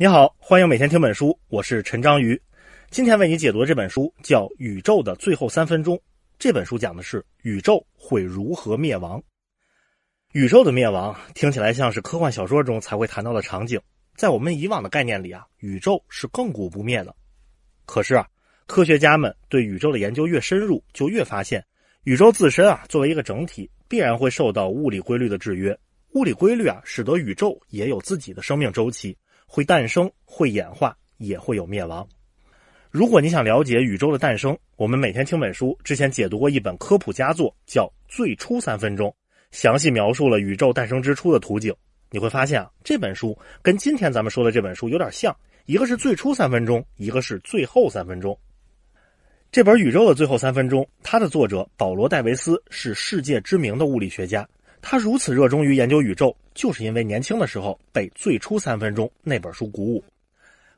你好，欢迎每天听本书，我是陈章鱼。今天为你解读这本书叫《宇宙的最后三分钟》。这本书讲的是宇宙会如何灭亡。宇宙的灭亡听起来像是科幻小说中才会谈到的场景。在我们以往的概念里啊，宇宙是亘古不灭的。可是啊，科学家们对宇宙的研究越深入，就越发现宇宙自身啊作为一个整体，必然会受到物理规律的制约。物理规律啊，使得宇宙也有自己的生命周期。会诞生，会演化，也会有灭亡。如果你想了解宇宙的诞生，我们每天听本书之前解读过一本科普佳作，叫《最初三分钟》，详细描述了宇宙诞生之初的图景。你会发现啊，这本书跟今天咱们说的这本书有点像，一个是最初三分钟，一个是最后三分钟。这本《宇宙的最后三分钟》，它的作者保罗·戴维斯是世界知名的物理学家。他如此热衷于研究宇宙，就是因为年轻的时候被《最初三分钟》那本书鼓舞。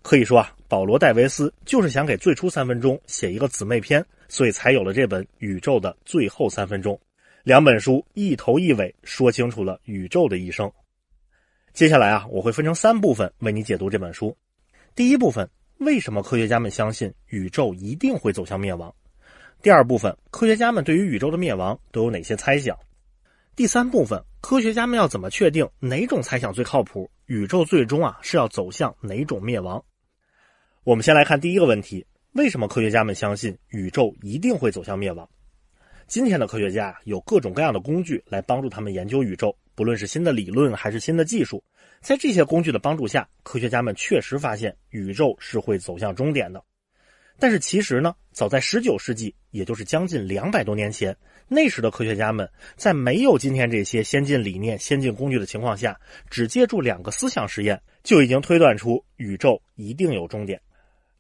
可以说啊，保罗·戴维斯就是想给《最初三分钟》写一个姊妹篇，所以才有了这本《宇宙的最后三分钟》。两本书一头一尾，说清楚了宇宙的一生。接下来啊，我会分成三部分为你解读这本书。第一部分，为什么科学家们相信宇宙一定会走向灭亡？第二部分，科学家们对于宇宙的灭亡都有哪些猜想？第三部分，科学家们要怎么确定哪种猜想最靠谱？宇宙最终啊是要走向哪种灭亡？我们先来看第一个问题：为什么科学家们相信宇宙一定会走向灭亡？今天的科学家有各种各样的工具来帮助他们研究宇宙，不论是新的理论还是新的技术。在这些工具的帮助下，科学家们确实发现宇宙是会走向终点的。但是其实呢，早在十九世纪，也就是将近两百多年前，那时的科学家们在没有今天这些先进理念、先进工具的情况下，只借助两个思想实验，就已经推断出宇宙一定有终点。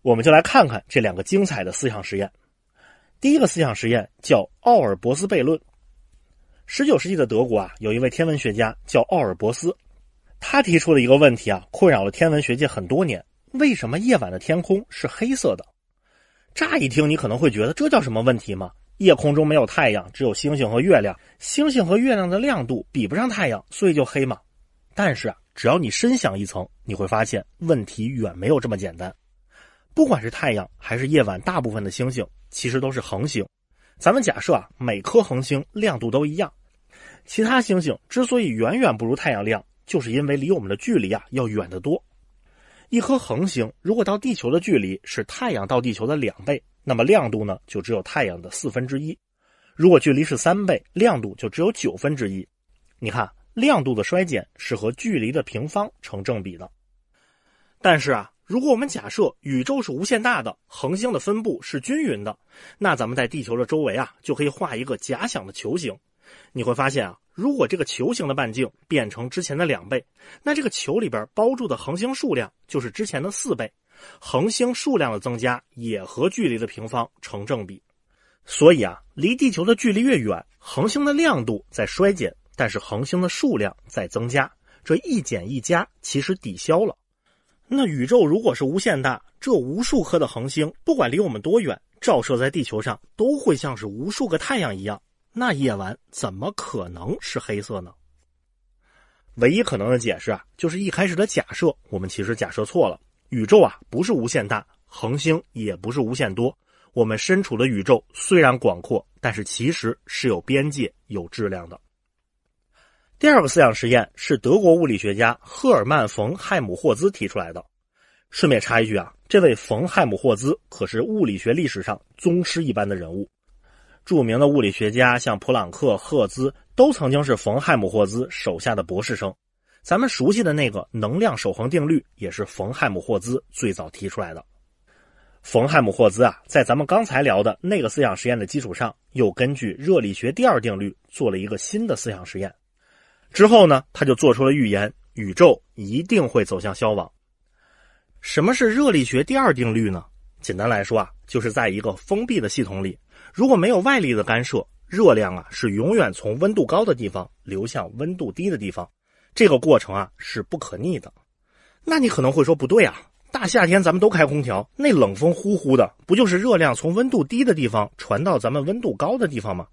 我们就来看看这两个精彩的思想实验。第一个思想实验叫奥尔伯斯悖论。十九世纪的德国啊，有一位天文学家叫奥尔伯斯，他提出了一个问题啊，困扰了天文学界很多年：为什么夜晚的天空是黑色的？乍一听，你可能会觉得这叫什么问题吗？夜空中没有太阳，只有星星和月亮，星星和月亮的亮度比不上太阳，所以就黑嘛。但是啊，只要你深想一层，你会发现问题远没有这么简单。不管是太阳还是夜晚，大部分的星星其实都是恒星。咱们假设啊，每颗恒星亮度都一样，其他星星之所以远远不如太阳亮，就是因为离我们的距离啊要远得多。一颗恒星如果到地球的距离是太阳到地球的两倍，那么亮度呢就只有太阳的四分之一；如果距离是三倍，亮度就只有九分之一。你看，亮度的衰减是和距离的平方成正比的。但是啊，如果我们假设宇宙是无限大的，恒星的分布是均匀的，那咱们在地球的周围啊就可以画一个假想的球形。你会发现啊，如果这个球形的半径变成之前的两倍，那这个球里边包住的恒星数量就是之前的四倍。恒星数量的增加也和距离的平方成正比。所以啊，离地球的距离越远，恒星的亮度在衰减，但是恒星的数量在增加，这一减一加其实抵消了。那宇宙如果是无限大，这无数颗的恒星不管离我们多远，照射在地球上都会像是无数个太阳一样。那夜晚怎么可能是黑色呢？唯一可能的解释啊，就是一开始的假设，我们其实假设错了。宇宙啊不是无限大，恒星也不是无限多。我们身处的宇宙虽然广阔，但是其实是有边界、有质量的。第二个思想实验是德国物理学家赫尔曼·冯·亥姆霍兹提出来的。顺便插一句啊，这位冯·亥姆霍兹可是物理学历史上宗师一般的人物。著名的物理学家像普朗克、赫兹都曾经是冯·亥姆霍兹手下的博士生。咱们熟悉的那个能量守恒定律也是冯·亥姆霍兹最早提出来的。冯·亥姆霍兹啊，在咱们刚才聊的那个思想实验的基础上，又根据热力学第二定律做了一个新的思想实验。之后呢，他就做出了预言：宇宙一定会走向消亡。什么是热力学第二定律呢？简单来说啊，就是在一个封闭的系统里。如果没有外力的干涉，热量啊是永远从温度高的地方流向温度低的地方，这个过程啊是不可逆的。那你可能会说不对啊，大夏天咱们都开空调，那冷风呼呼的，不就是热量从温度低的地方传到咱们温度高的地方吗？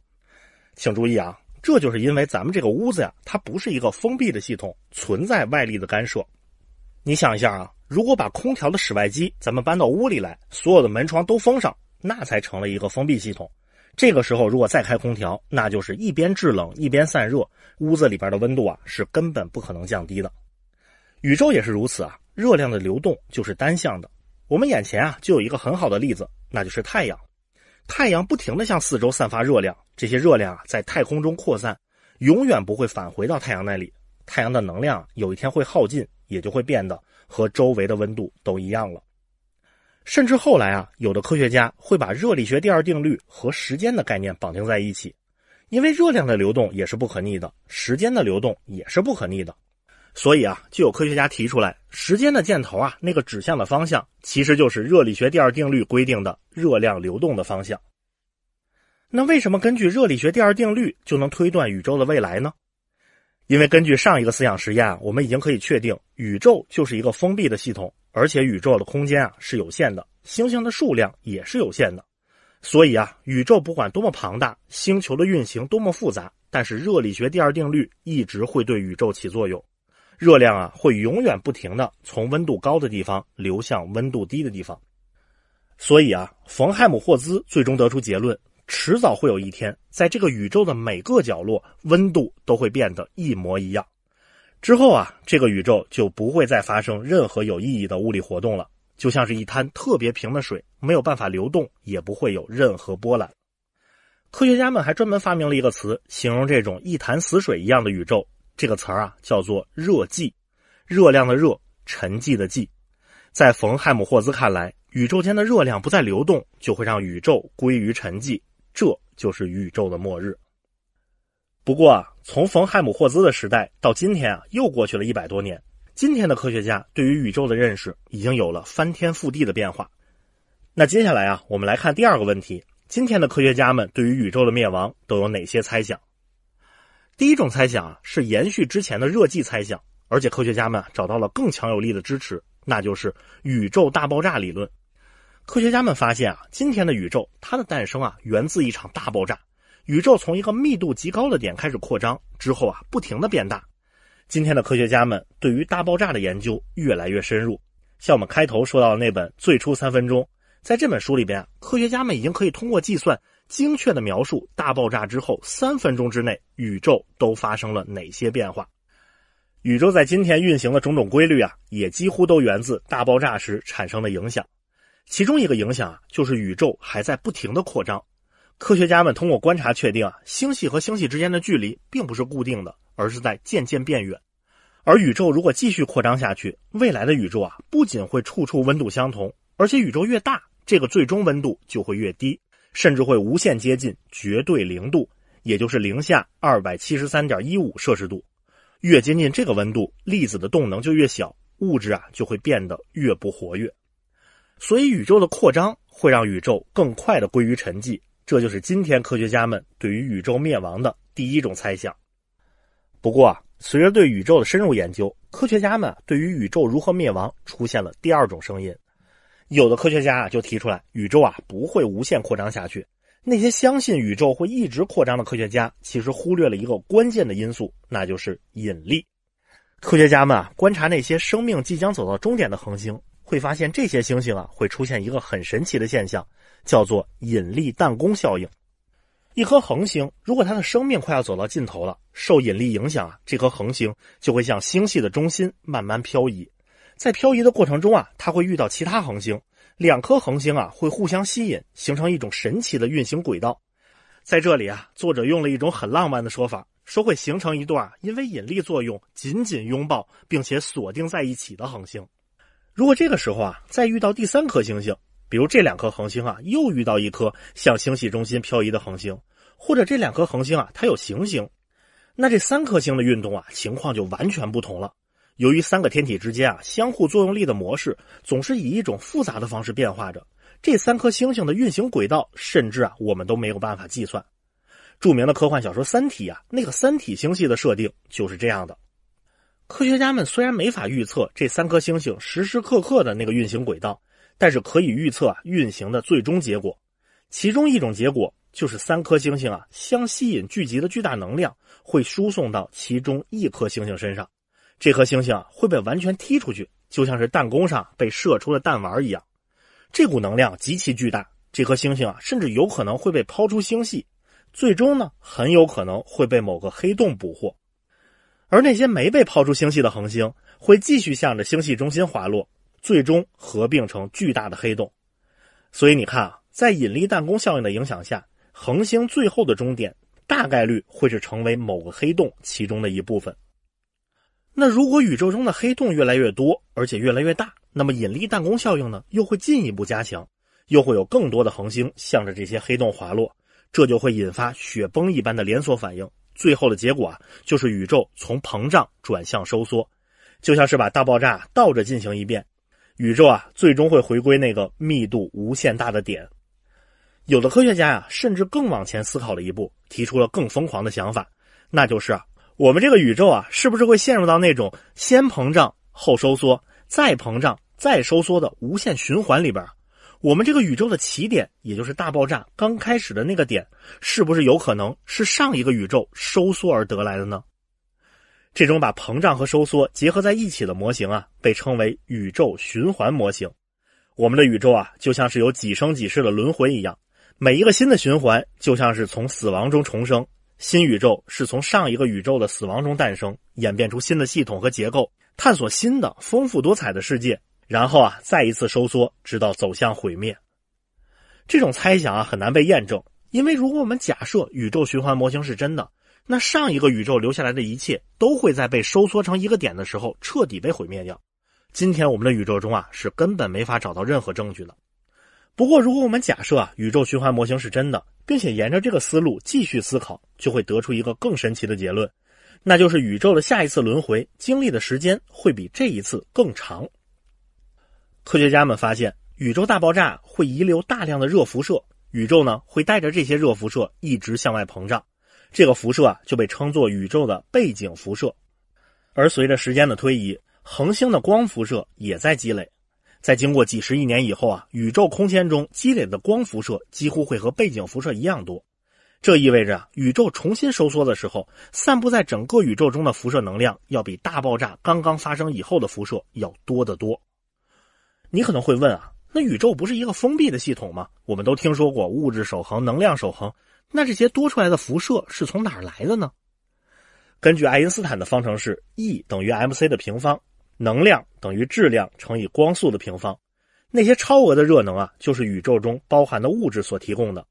请注意啊，这就是因为咱们这个屋子呀，它不是一个封闭的系统，存在外力的干涉。你想一下啊，如果把空调的室外机咱们搬到屋里来，所有的门窗都封上。那才成了一个封闭系统。这个时候，如果再开空调，那就是一边制冷一边散热，屋子里边的温度啊是根本不可能降低的。宇宙也是如此啊，热量的流动就是单向的。我们眼前啊就有一个很好的例子，那就是太阳。太阳不停地向四周散发热量，这些热量啊在太空中扩散，永远不会返回到太阳那里。太阳的能量有一天会耗尽，也就会变得和周围的温度都一样了。甚至后来啊，有的科学家会把热力学第二定律和时间的概念绑定在一起，因为热量的流动也是不可逆的，时间的流动也是不可逆的。所以啊，就有科学家提出来，时间的箭头啊，那个指向的方向其实就是热力学第二定律规定的热量流动的方向。那为什么根据热力学第二定律就能推断宇宙的未来呢？因为根据上一个思想实验，我们已经可以确定宇宙就是一个封闭的系统。而且宇宙的空间啊是有限的，星星的数量也是有限的，所以啊，宇宙不管多么庞大，星球的运行多么复杂，但是热力学第二定律一直会对宇宙起作用，热量啊会永远不停的从温度高的地方流向温度低的地方，所以啊，冯·亥姆霍兹最终得出结论，迟早会有一天，在这个宇宙的每个角落，温度都会变得一模一样。之后啊，这个宇宙就不会再发生任何有意义的物理活动了，就像是一滩特别平的水，没有办法流动，也不会有任何波澜。科学家们还专门发明了一个词，形容这种一潭死水一样的宇宙。这个词儿啊，叫做“热寂”，热量的热，沉寂的寂。在冯·亥姆霍兹看来，宇宙间的热量不再流动，就会让宇宙归于沉寂，这就是宇宙的末日。不过啊，从冯·亥姆霍兹的时代到今天啊，又过去了一百多年。今天的科学家对于宇宙的认识已经有了翻天覆地的变化。那接下来啊，我们来看第二个问题：今天的科学家们对于宇宙的灭亡都有哪些猜想？第一种猜想啊，是延续之前的热寂猜想，而且科学家们找到了更强有力的支持，那就是宇宙大爆炸理论。科学家们发现啊，今天的宇宙它的诞生啊，源自一场大爆炸。宇宙从一个密度极高的点开始扩张，之后啊，不停的变大。今天的科学家们对于大爆炸的研究越来越深入。像我们开头说到的那本《最初三分钟》，在这本书里边，科学家们已经可以通过计算，精确的描述大爆炸之后三分钟之内宇宙都发生了哪些变化。宇宙在今天运行的种种规律啊，也几乎都源自大爆炸时产生的影响。其中一个影响啊，就是宇宙还在不停的扩张。科学家们通过观察确定啊，星系和星系之间的距离并不是固定的，而是在渐渐变远。而宇宙如果继续扩张下去，未来的宇宙啊，不仅会处处温度相同，而且宇宙越大，这个最终温度就会越低，甚至会无限接近绝对零度，也就是零下二百七十三点一五摄氏度。越接近这个温度，粒子的动能就越小，物质啊就会变得越不活跃。所以，宇宙的扩张会让宇宙更快的归于沉寂。这就是今天科学家们对于宇宙灭亡的第一种猜想。不过，随着对宇宙的深入研究，科学家们对于宇宙如何灭亡出现了第二种声音。有的科学家啊就提出来，宇宙啊不会无限扩张下去。那些相信宇宙会一直扩张的科学家，其实忽略了一个关键的因素，那就是引力。科学家们啊观察那些生命即将走到终点的恒星，会发现这些星星啊会出现一个很神奇的现象。叫做引力弹弓效应。一颗恒星如果它的生命快要走到尽头了，受引力影响啊，这颗恒星就会向星系的中心慢慢漂移。在漂移的过程中啊，它会遇到其他恒星，两颗恒星啊会互相吸引，形成一种神奇的运行轨道。在这里啊，作者用了一种很浪漫的说法，说会形成一段因为引力作用紧紧拥抱并且锁定在一起的恒星。如果这个时候啊再遇到第三颗星星。比如这两颗恒星啊，又遇到一颗向星系中心漂移的恒星，或者这两颗恒星啊，它有行星，那这三颗星的运动啊，情况就完全不同了。由于三个天体之间啊，相互作用力的模式总是以一种复杂的方式变化着，这三颗星星的运行轨道，甚至啊，我们都没有办法计算。著名的科幻小说《三体》啊，那个三体星系的设定就是这样的。科学家们虽然没法预测这三颗星星时时刻刻的那个运行轨道。但是可以预测运行的最终结果，其中一种结果就是三颗星星啊相吸引聚集的巨大能量会输送到其中一颗星星身上，这颗星星会被完全踢出去，就像是弹弓上被射出的弹丸一样。这股能量极其巨大，这颗星星啊甚至有可能会被抛出星系，最终呢很有可能会被某个黑洞捕获。而那些没被抛出星系的恒星会继续向着星系中心滑落。最终合并成巨大的黑洞，所以你看啊，在引力弹弓效应的影响下，恒星最后的终点大概率会是成为某个黑洞其中的一部分。那如果宇宙中的黑洞越来越多，而且越来越大，那么引力弹弓效应呢又会进一步加强，又会有更多的恒星向着这些黑洞滑落，这就会引发雪崩一般的连锁反应。最后的结果啊，就是宇宙从膨胀转向收缩，就像是把大爆炸倒着进行一遍。宇宙啊，最终会回归那个密度无限大的点。有的科学家呀，甚至更往前思考了一步，提出了更疯狂的想法，那就是：啊、我们这个宇宙啊，是不是会陷入到那种先膨胀后收缩，再膨胀再收缩的无限循环里边？我们这个宇宙的起点，也就是大爆炸刚开始的那个点，是不是有可能是上一个宇宙收缩而得来的呢？这种把膨胀和收缩结合在一起的模型啊，被称为宇宙循环模型。我们的宇宙啊，就像是有几生几世的轮回一样，每一个新的循环就像是从死亡中重生。新宇宙是从上一个宇宙的死亡中诞生，演变出新的系统和结构，探索新的丰富多彩的世界，然后啊，再一次收缩，直到走向毁灭。这种猜想啊，很难被验证，因为如果我们假设宇宙循环模型是真的。那上一个宇宙留下来的一切都会在被收缩成一个点的时候彻底被毁灭掉。今天我们的宇宙中啊是根本没法找到任何证据的。不过如果我们假设啊宇宙循环模型是真的，并且沿着这个思路继续思考，就会得出一个更神奇的结论，那就是宇宙的下一次轮回经历的时间会比这一次更长。科学家们发现，宇宙大爆炸会遗留大量的热辐射，宇宙呢会带着这些热辐射一直向外膨胀。这个辐射啊就被称作宇宙的背景辐射，而随着时间的推移，恒星的光辐射也在积累，在经过几十亿年以后啊，宇宙空间中积累的光辐射几乎会和背景辐射一样多。这意味着啊，宇宙重新收缩的时候，散布在整个宇宙中的辐射能量要比大爆炸刚刚发生以后的辐射要多得多。你可能会问啊，那宇宙不是一个封闭的系统吗？我们都听说过物质守恒、能量守恒。那这些多出来的辐射是从哪儿来的呢？根据爱因斯坦的方程式，E 等于 mc 的平方，能量等于质量乘以光速的平方。那些超额的热能啊，就是宇宙中包含的物质所提供的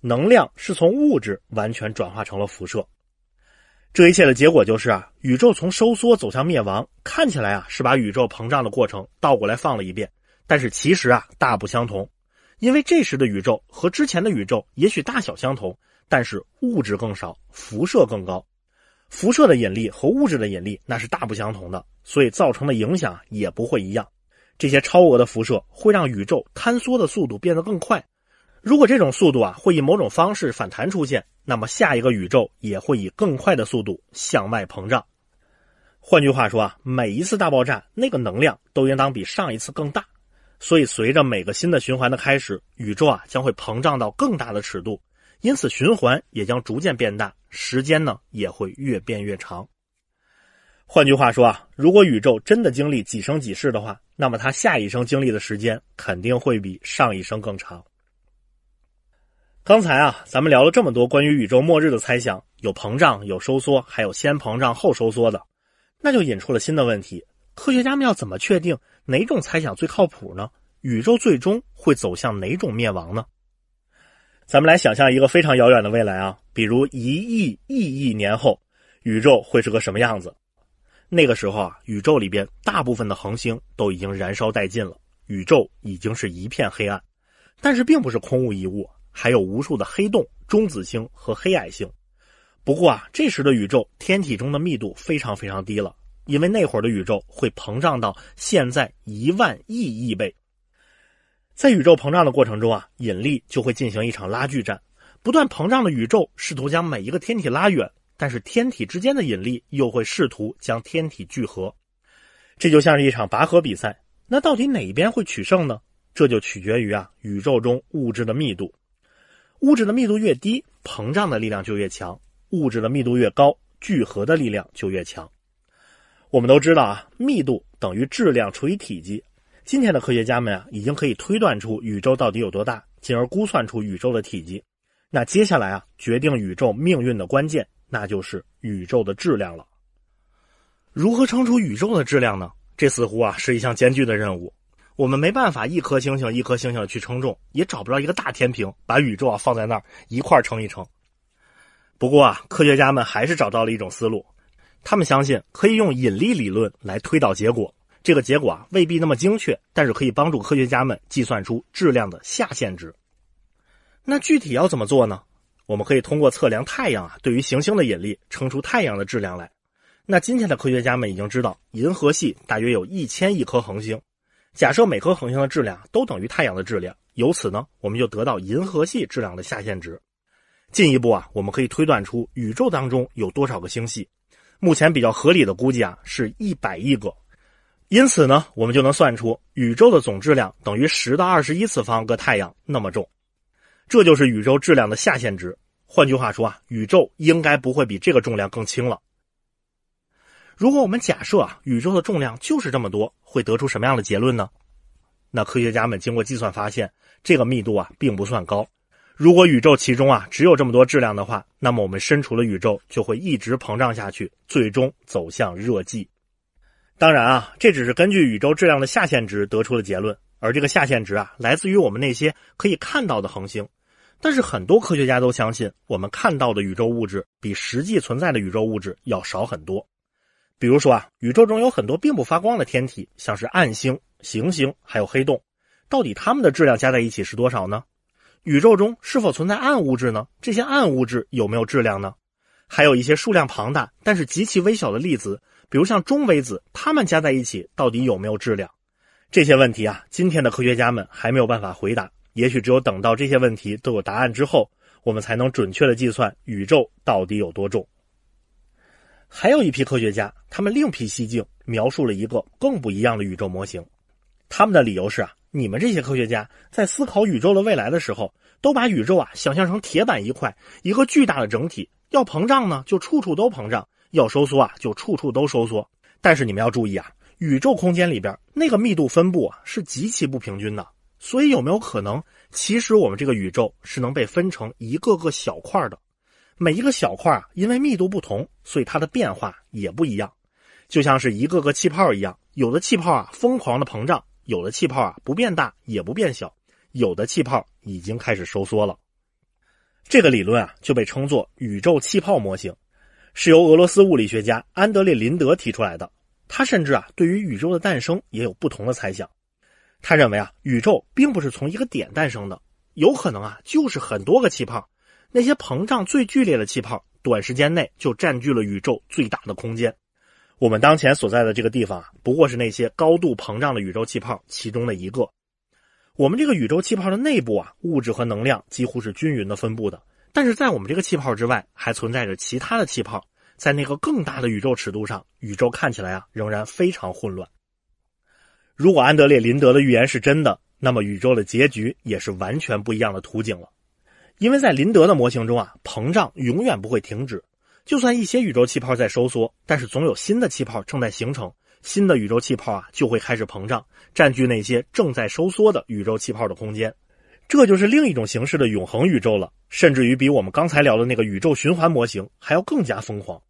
能量，是从物质完全转化成了辐射。这一切的结果就是啊，宇宙从收缩走向灭亡，看起来啊是把宇宙膨胀的过程倒过来放了一遍，但是其实啊大不相同。因为这时的宇宙和之前的宇宙也许大小相同，但是物质更少，辐射更高，辐射的引力和物质的引力那是大不相同的，所以造成的影响也不会一样。这些超额的辐射会让宇宙坍缩的速度变得更快。如果这种速度啊会以某种方式反弹出现，那么下一个宇宙也会以更快的速度向外膨胀。换句话说啊，每一次大爆炸那个能量都应当比上一次更大。所以，随着每个新的循环的开始，宇宙啊将会膨胀到更大的尺度，因此循环也将逐渐变大，时间呢也会越变越长。换句话说啊，如果宇宙真的经历几生几世的话，那么它下一生经历的时间肯定会比上一生更长。刚才啊，咱们聊了这么多关于宇宙末日的猜想，有膨胀，有收缩，还有先膨胀后收缩的，那就引出了新的问题：科学家们要怎么确定？哪种猜想最靠谱呢？宇宙最终会走向哪种灭亡呢？咱们来想象一个非常遥远的未来啊，比如一亿亿亿年后，宇宙会是个什么样子？那个时候啊，宇宙里边大部分的恒星都已经燃烧殆尽了，宇宙已经是一片黑暗，但是并不是空无一物，还有无数的黑洞、中子星和黑矮星。不过啊，这时的宇宙天体中的密度非常非常低了。因为那会儿的宇宙会膨胀到现在一万亿亿倍，在宇宙膨胀的过程中啊，引力就会进行一场拉锯战。不断膨胀的宇宙试图将每一个天体拉远，但是天体之间的引力又会试图将天体聚合。这就像是一场拔河比赛，那到底哪一边会取胜呢？这就取决于啊，宇宙中物质的密度。物质的密度越低，膨胀的力量就越强；物质的密度越高，聚合的力量就越强。我们都知道啊，密度等于质量除以体积。今天的科学家们啊，已经可以推断出宇宙到底有多大，进而估算出宇宙的体积。那接下来啊，决定宇宙命运的关键，那就是宇宙的质量了。如何称出宇宙的质量呢？这似乎啊是一项艰巨的任务。我们没办法一颗星星一颗星星去称重，也找不到一个大天平把宇宙啊放在那儿一块称一称。不过啊，科学家们还是找到了一种思路。他们相信可以用引力理论来推导结果，这个结果啊未必那么精确，但是可以帮助科学家们计算出质量的下限值。那具体要怎么做呢？我们可以通过测量太阳啊对于行星的引力，称出太阳的质量来。那今天的科学家们已经知道银河系大约有一千亿颗恒星，假设每颗恒星的质量都等于太阳的质量，由此呢，我们就得到银河系质量的下限值。进一步啊，我们可以推断出宇宙当中有多少个星系。目前比较合理的估计啊，是一百亿个，因此呢，我们就能算出宇宙的总质量等于十的二十一次方个太阳那么重，这就是宇宙质量的下限值。换句话说啊，宇宙应该不会比这个重量更轻了。如果我们假设啊，宇宙的重量就是这么多，会得出什么样的结论呢？那科学家们经过计算发现，这个密度啊，并不算高。如果宇宙其中啊只有这么多质量的话，那么我们身处的宇宙就会一直膨胀下去，最终走向热寂。当然啊，这只是根据宇宙质量的下限值得出的结论，而这个下限值啊来自于我们那些可以看到的恒星。但是很多科学家都相信，我们看到的宇宙物质比实际存在的宇宙物质要少很多。比如说啊，宇宙中有很多并不发光的天体，像是暗星、行星还有黑洞，到底它们的质量加在一起是多少呢？宇宙中是否存在暗物质呢？这些暗物质有没有质量呢？还有一些数量庞大但是极其微小的粒子，比如像中微子，它们加在一起到底有没有质量？这些问题啊，今天的科学家们还没有办法回答。也许只有等到这些问题都有答案之后，我们才能准确的计算宇宙到底有多重。还有一批科学家，他们另辟蹊径，描述了一个更不一样的宇宙模型。他们的理由是啊。你们这些科学家在思考宇宙的未来的时候，都把宇宙啊想象成铁板一块，一个巨大的整体。要膨胀呢，就处处都膨胀；要收缩啊，就处处都收缩。但是你们要注意啊，宇宙空间里边那个密度分布啊是极其不平均的。所以有没有可能，其实我们这个宇宙是能被分成一个个小块的？每一个小块啊，因为密度不同，所以它的变化也不一样，就像是一个个气泡一样，有的气泡啊疯狂的膨胀。有的气泡啊，不变大也不变小；有的气泡已经开始收缩了。这个理论啊，就被称作宇宙气泡模型，是由俄罗斯物理学家安德烈林德提出来的。他甚至啊，对于宇宙的诞生也有不同的猜想。他认为啊，宇宙并不是从一个点诞生的，有可能啊，就是很多个气泡。那些膨胀最剧烈的气泡，短时间内就占据了宇宙最大的空间。我们当前所在的这个地方啊，不过是那些高度膨胀的宇宙气泡其中的一个。我们这个宇宙气泡的内部啊，物质和能量几乎是均匀的分布的。但是在我们这个气泡之外，还存在着其他的气泡。在那个更大的宇宙尺度上，宇宙看起来啊仍然非常混乱。如果安德烈林德的预言是真的，那么宇宙的结局也是完全不一样的图景了，因为在林德的模型中啊，膨胀永远不会停止。就算一些宇宙气泡在收缩，但是总有新的气泡正在形成，新的宇宙气泡啊就会开始膨胀，占据那些正在收缩的宇宙气泡的空间。这就是另一种形式的永恒宇宙了，甚至于比我们刚才聊的那个宇宙循环模型还要更加疯狂。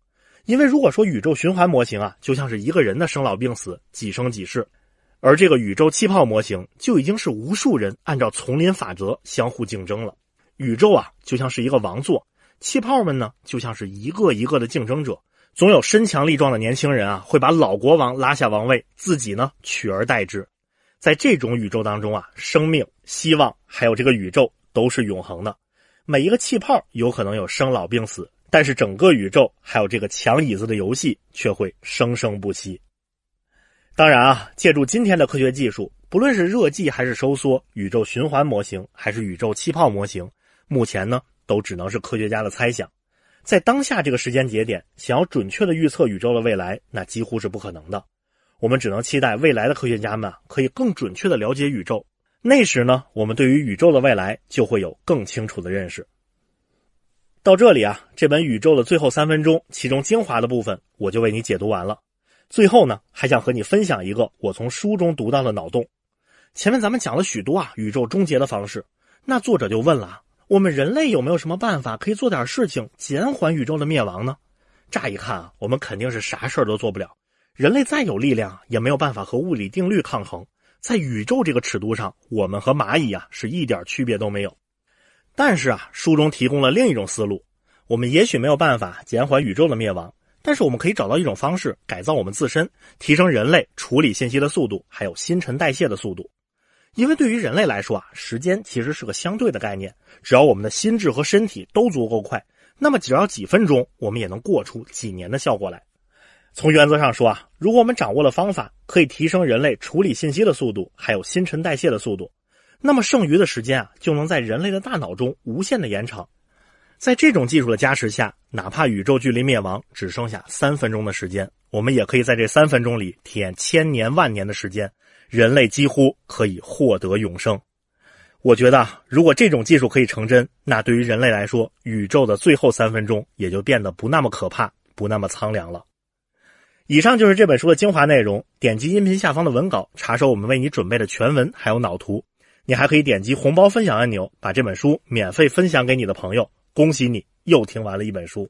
因为如果说宇宙循环模型啊，就像是一个人的生老病死，几生几世；而这个宇宙气泡模型就已经是无数人按照丛林法则相互竞争了。宇宙啊，就像是一个王座。气泡们呢，就像是一个一个的竞争者，总有身强力壮的年轻人啊，会把老国王拉下王位，自己呢取而代之。在这种宇宙当中啊，生命、希望还有这个宇宙都是永恒的。每一个气泡有可能有生老病死，但是整个宇宙还有这个抢椅子的游戏却会生生不息。当然啊，借助今天的科学技术，不论是热寂还是收缩宇宙循环模型，还是宇宙气泡模型，目前呢。都只能是科学家的猜想，在当下这个时间节点，想要准确的预测宇宙的未来，那几乎是不可能的。我们只能期待未来的科学家们可以更准确的了解宇宙，那时呢，我们对于宇宙的未来就会有更清楚的认识。到这里啊，这本《宇宙的最后三分钟》其中精华的部分，我就为你解读完了。最后呢，还想和你分享一个我从书中读到的脑洞。前面咱们讲了许多啊，宇宙终结的方式，那作者就问了。我们人类有没有什么办法可以做点事情减缓宇宙的灭亡呢？乍一看啊，我们肯定是啥事儿都做不了。人类再有力量，也没有办法和物理定律抗衡。在宇宙这个尺度上，我们和蚂蚁啊是一点区别都没有。但是啊，书中提供了另一种思路：我们也许没有办法减缓宇宙的灭亡，但是我们可以找到一种方式，改造我们自身，提升人类处理信息的速度，还有新陈代谢的速度。因为对于人类来说啊，时间其实是个相对的概念。只要我们的心智和身体都足够快，那么只要几分钟，我们也能过出几年的效果来。从原则上说啊，如果我们掌握了方法，可以提升人类处理信息的速度，还有新陈代谢的速度，那么剩余的时间啊，就能在人类的大脑中无限的延长。在这种技术的加持下，哪怕宇宙距离灭亡只剩下三分钟的时间，我们也可以在这三分钟里体验千年万年的时间。人类几乎可以获得永生，我觉得，如果这种技术可以成真，那对于人类来说，宇宙的最后三分钟也就变得不那么可怕，不那么苍凉了。以上就是这本书的精华内容，点击音频下方的文稿，查收我们为你准备的全文还有脑图。你还可以点击红包分享按钮，把这本书免费分享给你的朋友。恭喜你又听完了一本书。